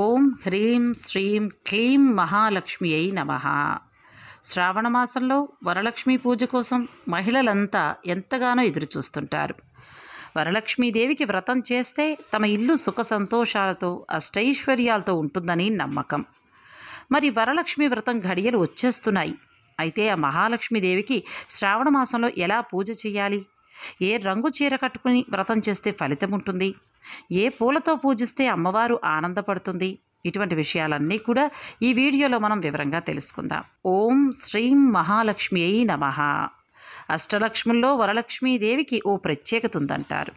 ఓం హ్రీం శ్రీం క్లీం మహాలక్ష్మియై నమ శ్రావణ మాసంలో వరలక్ష్మి పూజ కోసం మహిళలంతా ఎంతగానో ఎదురుచూస్తుంటారు వరలక్ష్మీదేవికి వ్రతం చేస్తే తమ ఇల్లు సుఖ సంతోషాలతో అష్టైశ్వర్యాలతో ఉంటుందని నమ్మకం మరి వరలక్ష్మి వ్రతం ఘడియలు వచ్చేస్తున్నాయి అయితే ఆ మహాలక్ష్మీదేవికి శ్రావణ మాసంలో ఎలా పూజ చేయాలి ఏ రంగు చీర కట్టుకుని వ్రతం చేస్తే ఫలితం ఉంటుంది ఏ పూలతో పూజిస్తే అమ్మవారు ఆనందపడుతుంది ఇటువంటి విషయాలన్నీ కూడా ఈ వీడియోలో మనం వివరంగా తెలుసుకుందాం ఓం శ్రీం మహాలక్ష్మి అయి నమ అష్టలక్ష్ముల్లో వరలక్ష్మీదేవికి ఓ ప్రత్యేకత ఉందంటారు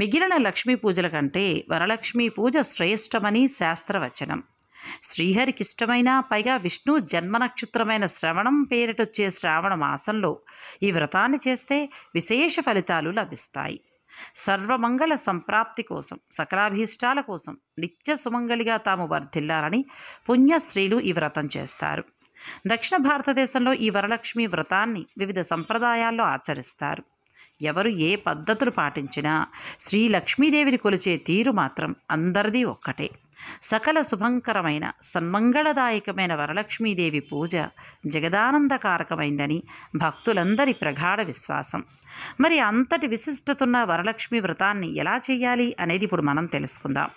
మిగిలిన లక్ష్మీ పూజల కంటే వరలక్ష్మీ పూజ శ్రేష్టమని శాస్త్రవచనం శ్రీహరికి ఇష్టమైన పైగా విష్ణు జన్మ నక్షత్రమైన శ్రవణం పేరిటొచ్చే శ్రావణ మాసంలో ఈ వ్రతాన్ని చేస్తే విశేష ఫలితాలు లభిస్తాయి సర్వమంగళ సంప్రాప్తి కోసం సకలాభీష్టాల కోసం నిత్య సుమంగళిగా తాము వర్ధిల్లాలని పుణ్యశ్రీలు ఈ వ్రతం చేస్తారు దక్షిణ భారతదేశంలో ఈ వరలక్ష్మి వ్రతాన్ని వివిధ సంప్రదాయాల్లో ఆచరిస్తారు ఎవరు ఏ పద్ధతులు పాటించినా శ్రీ లక్ష్మీదేవిని కొలిచే తీరు మాత్రం అందరిది ఒక్కటే సకల శుభంకరమైన సన్మంగళదాయకమైన వరలక్ష్మీదేవి పూజ జగదానందకారకమైందని భక్తులందరి ప్రగాఢ విశ్వాసం మరి అంతటి విశిష్టతున్న వరలక్ష్మి వ్రతాన్ని ఎలా చేయాలి అనేది ఇప్పుడు మనం తెలుసుకుందాం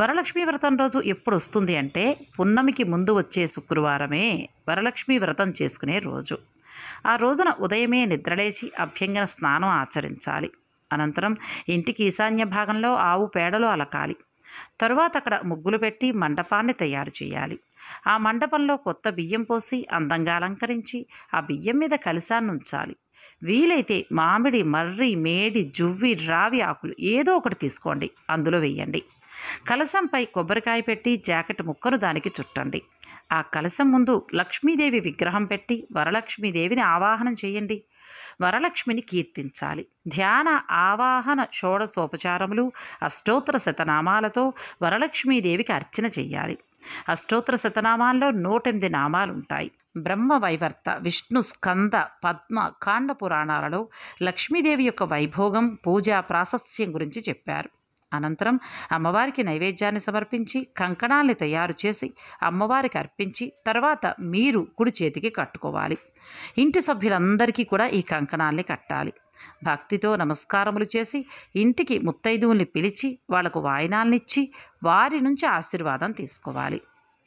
వరలక్ష్మి వ్రతం రోజు ఎప్పుడు వస్తుంది అంటే పున్నమికి ముందు వచ్చే శుక్రవారమే వరలక్ష్మి వ్రతం చేసుకునే రోజు ఆ రోజున ఉదయమే నిద్రలేచి అభ్యంగన స్నానం ఆచరించాలి అనంతరం ఇంటికి ఈశాన్య భాగంలో ఆవు పేడలు అలకాలి తరువాత అక్కడ ముగ్గులు పెట్టి మండపాన్ని తయారు చేయాలి ఆ మండపంలో కొత్త బియ్యం పోసి అందంగా అలంకరించి ఆ బియ్యం మీద కలిశాన్ని ఉంచాలి వీలైతే మామిడి మర్రి మేడి జువ్వి రావి ఆకులు ఏదో ఒకటి తీసుకోండి అందులో వేయండి కలసంపై కొబ్బరికాయ పెట్టి జాకెట్ ముక్కను దానికి చుట్టండి ఆ కలశం ముందు లక్ష్మీదేవి విగ్రహం పెట్టి వరలక్ష్మీదేవిని ఆవాహనం చేయండి వరలక్ష్మిని కీర్తించాలి ధ్యాన ఆవాహన షోడసోపచారములు అష్టోత్తర శతనామాలతో వరలక్ష్మీదేవికి అర్చన చేయాలి అష్టోత్తర శతనామాల్లో నూటెనిమిది నామాలుంటాయి బ్రహ్మ వైవర్త విష్ణు స్కంద పద్మ కాండ పురాణాలలో లక్ష్మీదేవి యొక్క వైభోగం పూజా ప్రాశస్యం గురించి చెప్పారు అనంతరం అమ్మవారికి నైవేద్యాన్ని సమర్పించి కంకణాల్ని తయారు చేసి అమ్మవారికి అర్పించి తర్వాత మీరు కుడి చేతికి కట్టుకోవాలి ఇంటి సభ్యులందరికీ కూడా ఈ కంకణాల్ని కట్టాలి భక్తితో నమస్కారములు చేసి ఇంటికి ముత్తైదువుల్ని పిలిచి వాళ్లకు వాయినాలనిచ్చి వారి నుంచి ఆశీర్వాదం తీసుకోవాలి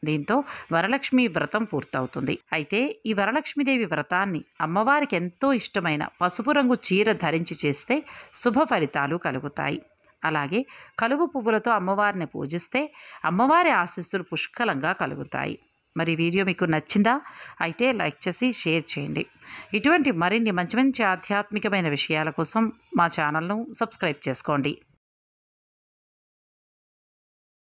దీంతో వరలక్ష్మి వ్రతం పూర్తవుతుంది అయితే ఈ వరలక్ష్మీదేవి వ్రతాన్ని అమ్మవారికి ఎంతో ఇష్టమైన పసుపు రంగు చీర ధరించి చేస్తే శుభ ఫలితాలు కలుగుతాయి అలాగే కలువ పువ్వులతో అమ్మవారిని పూజిస్తే అమ్మవారి ఆశీస్సులు పుష్కలంగా కలుగుతాయి మరి వీడియో మీకు నచ్చిందా అయితే లైక్ చేసి షేర్ చేయండి ఇటువంటి మరిన్ని మంచి మంచి ఆధ్యాత్మికమైన విషయాల కోసం మా ఛానల్ను సబ్స్క్రైబ్ చేసుకోండి